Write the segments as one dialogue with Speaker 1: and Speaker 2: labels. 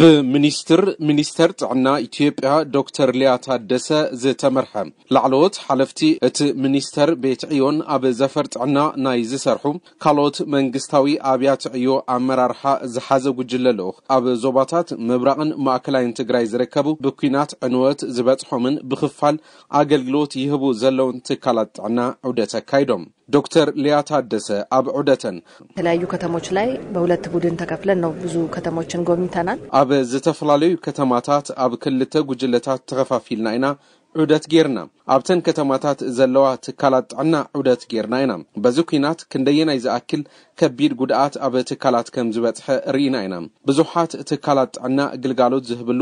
Speaker 1: ብሚኒስትር ሚኒስተር ጥዕና ኢትዮጵያ ዶክተር ልያ ታደሰ ዝተመርሐ ላዕለዎት ሓለፍቲ እቲ ሚኒስተር ቤት ዕዮን ኣብ ዘፈር ጥዕና ናይ ዝሰርሑ ካልኦት መንግስታዊ ኣብያት ዕዮ ኣመራርሓ ዝሓዘ ጉጅለ ኣለዉ ኣብ ዞባታት ምብራቕን ማእከላይን ትግራይ ዝርከቡ ብኩናት ዕንወት ዝበፅሖምን ብክፋል ኣገልግሎት ይህቡ ዘለውን ትካላት ጥዕና ዑደት ኣካይዶም ዶክተር ሊያ ታደሰ ኣብ ዑደተን
Speaker 2: የተለያዩ ከተሞች ላይ በሁለት ቡድን ተከፍለን ነው ብዙ ከተሞችን ጎብኝተናል።
Speaker 1: ኣብ ዝተፈላለዩ ከተማታት ኣብ ክልተ ጉጅለታት ተኸፋፊልና ኢና ዑደት ጌርና ኣብተን ከተማታት ዘለዋ ትካላት ጥዕና ዑደት ጌርና ኢና በዚ ኩናት ክንደየናይ ዝኣክል ከቢድ ጉድኣት ኣብ ትካላት ከም ዝበፅሐ ርኢና ኢና ብዙሓት ትካላት ጥዕና ግልጋሎት ዝህብሉ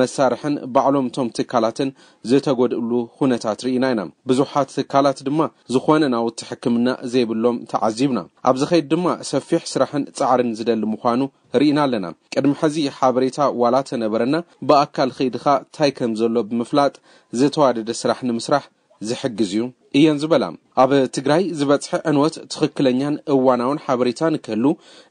Speaker 1: መሳርሕን ባዕሎም እቶም ትካላትን ዝተጎድእሉ ኩነታት ርኢና ኢና ብዙሓት ትካላት ድማ ዝኾነ ናውቲ ሕክምና ዘይብሎም ተዓዚብና ኣብዚ ኸይድ ድማ ሰፊሕ ስራሕን ፃዕርን ዝደሊ ምዃኑ ርኢና ኣለና ቅድሚ ሕዚ ሓበሬታ ዋላ ተነበረና ብኣካል ከይድኻ እንታይ ከም ዘሎ ብምፍላጥ ዘተዋደደ ስራሕ ንምስራሕ ዝሕግዝ እዩ እየን ዝበላ ኣብ ትግራይ ዝበፅሐ ዕንወት ትኽክለኛን እዋናውን ሓበሬታ ንክህሉ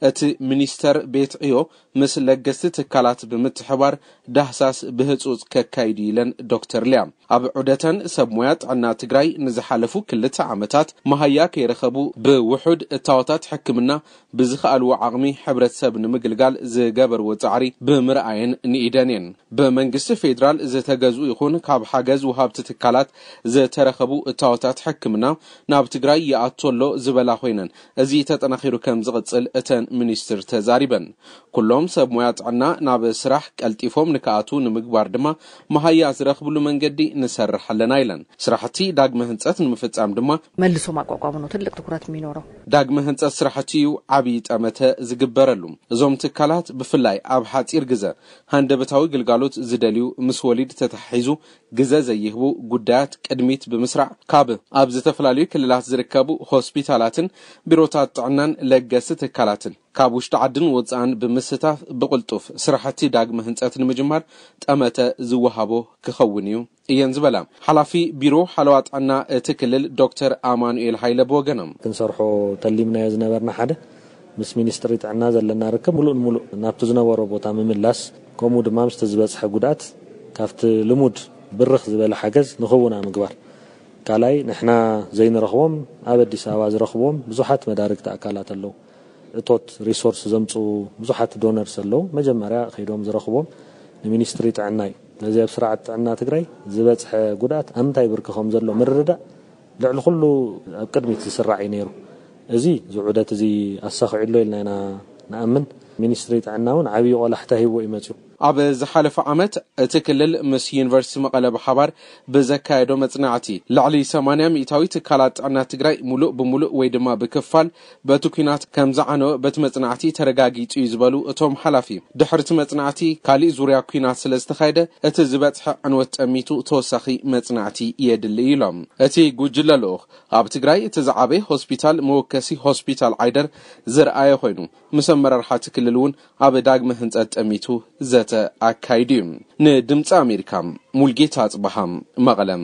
Speaker 1: እቲ ሚኒስተር ቤት ዕዮ ምስ ለገስቲ ትካላት ብምትሕባር ዳህሳስ ብህፁፅ ከካይዱ ኢለን ዶክተር ልያ ኣብ ዑደተን ሰብ ሞያ ጥዕና ትግራይ ንዝሓለፉ ክልተ ዓመታት መሃያ ከይረኸቡ ብውሑድ እታወታት ሕክምና ብዝኽኣልዎ ዓቕሚ ሕብረተሰብ ንምግልጋል ዝገበርዎ ፃዕሪ ብምርኣየን ንኢደን እየን ብመንግስቲ ፌደራል ዝተገዝኡ ይኹን ካብ ሓገዝ ውሃብቲ ትካላት ዝተረኸቡ እታወታት መድረኻት ሕክምና ናብ ትግራይ ይኣቶሎ ዝበላ ኮይነን እዚ ተጠናኺሩ ከም ዝቕፅል እተን ሚኒስትር ተዛሪበን ኩሎም ሰብ ሞያ ጥዕና ናብ ስራሕ ቀልጢፎም ንከኣቱ ንምግባር ድማ መሃያ ዝረኽብሉ መንገዲ ንሰርሕ ኣለና ኢለን ስራሕቲ ዳግመ ህንፀት ንምፍፃም ድማ መልሶም ማቋቋሙ
Speaker 2: ትልቅ ትኩረት የሚኖረው
Speaker 1: ዳግመ ህንፀት ስራሕቲ እዩ ዓብዪ ጠመተ ዝግበረሉ እዞም ትካላት ብፍላይ ኣብ ሓፂር ግዘ ሃንደበታዊ ግልጋሎት ዝደልዩ ምስ ወሊድ ተታሒዙ ግዘ ዘይህቡ ጉዳያት ቅድሚት ብምስራዕ ካብ ኣብ ዝተፈላለዩ ክልላት ዝርከቡ ሆስፒታላትን ቢሮታት ጥዕናን ለገሲ ትካላትን ካብ ውሽጢ ዓድን ወፃእን ብምስታፍ ብቕልጡፍ ስራሕቲ ዳግሚ ህንፀት ንምጅማር ጠመተ ዝወሃቦ ክኸውን እዩ እየን ዝበላ ሓላፊ ቢሮ ሓለዋ ጥዕና እቲ ክልል ዶክተር ኣማኑኤል ሃይለ ብወገኖም
Speaker 2: ክንሰርሖ ተሊምናዮ ዝነበርና ሓደ ምስ ሚኒስትሪ ጥዕና ዘለና ርክብ ሙሉእ ንሙሉእ ናብቲ ዝነበሮ ቦታ ምምላስ ከምኡ ድማ ምስቲ ዝበፅሐ ጉድኣት ካብቲ ልሙድ ብርኽ ዝበለ ሓገዝ ንኽውና ምግባር ካልኣይ ንሕና ዘይንረኽቦም ኣብ ኣዲስ ኣበባ ዝረኽቦም ብዙሓት መዳርግቲ ኣካላት ኣለው እቶት ሪሶርስ ዘምፁ ብዙሓት ዶነርስ ኣለው መጀመርያ ከይዶም ዝረኽቦም ንሚኒስትሪ ጥዕና እዩ ስለዚ ኣብ ስርዓት ጥዕና ትግራይ ዝበፅሐ ጉድኣት ኣብ ምንታይ ብርኪ ከም ዘሎ ምርድዳእ ልዕሊ ኩሉ ኣብ ቅድሚት ዝስራዕ እዩ ነይሩ እዚ እዚ ዑደት እዚ ኣሳኺዑሎ ኢልና ኢና ንኣምን ሚኒስትሪ ጥዕና እውን ዓብዪ ቆላሕታ ሂቦ እዩ
Speaker 1: መፅኡ ኣብ ዝሓለፈ ዓመት እቲ ክልል ምስ ዩኒቨርሲቲ መቐለ ብሓባር ብዘካየዶ መፅናዕቲ ላዕሊ 8 ሚታዊ ትካላት ጥዕና ትግራይ ሙሉእ ብምሉእ ወይ ድማ ብክፋል በቲ ኩናት ከም ዝዓነወ በቲ መፅናዕቲ ተረጋጊፁ እዩ ዝበሉ እቶም ሓላፊ ድሕርቲ መፅናዕቲ ካሊእ ዙርያ ኩናት ስለ ዝተካየደ እቲ ዝበፅሐ ዕንወት ጠሚቱ ተወሳኺ መፅናዕቲ የድሊ ኢሎም እቲ ጉጅለ ልኡኽ ኣብ ትግራይ እቲ ዝዓበየ ሆስፒታል መወከሲ ሆስፒታል ዓይደር ዝረኣየ ኮይኑ ምስ ኣመራርሓቲ ክልል እውን ኣብ ዳግሚ ህንፀት ጠሚቱ ዘተ ዝተመልከተ ኣካይዱ እዩ ንድምፂ ኣሜሪካ ሙልጌታ ኣጽበሃም መቐለም